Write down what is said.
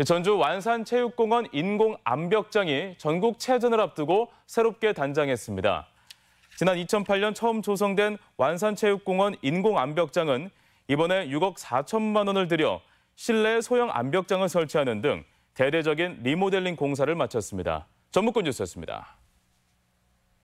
네, 전주 완산체육공원 인공 암벽장이 전국 체전을 앞두고 새롭게 단장했습니다. 지난 2008년 처음 조성된 완산체육공원 인공 암벽장은 이번에 6억 4천만 원을 들여 실내 소형 암벽장을 설치하는 등 대대적인 리모델링 공사를 마쳤습니다. 전북권 뉴스였습니다.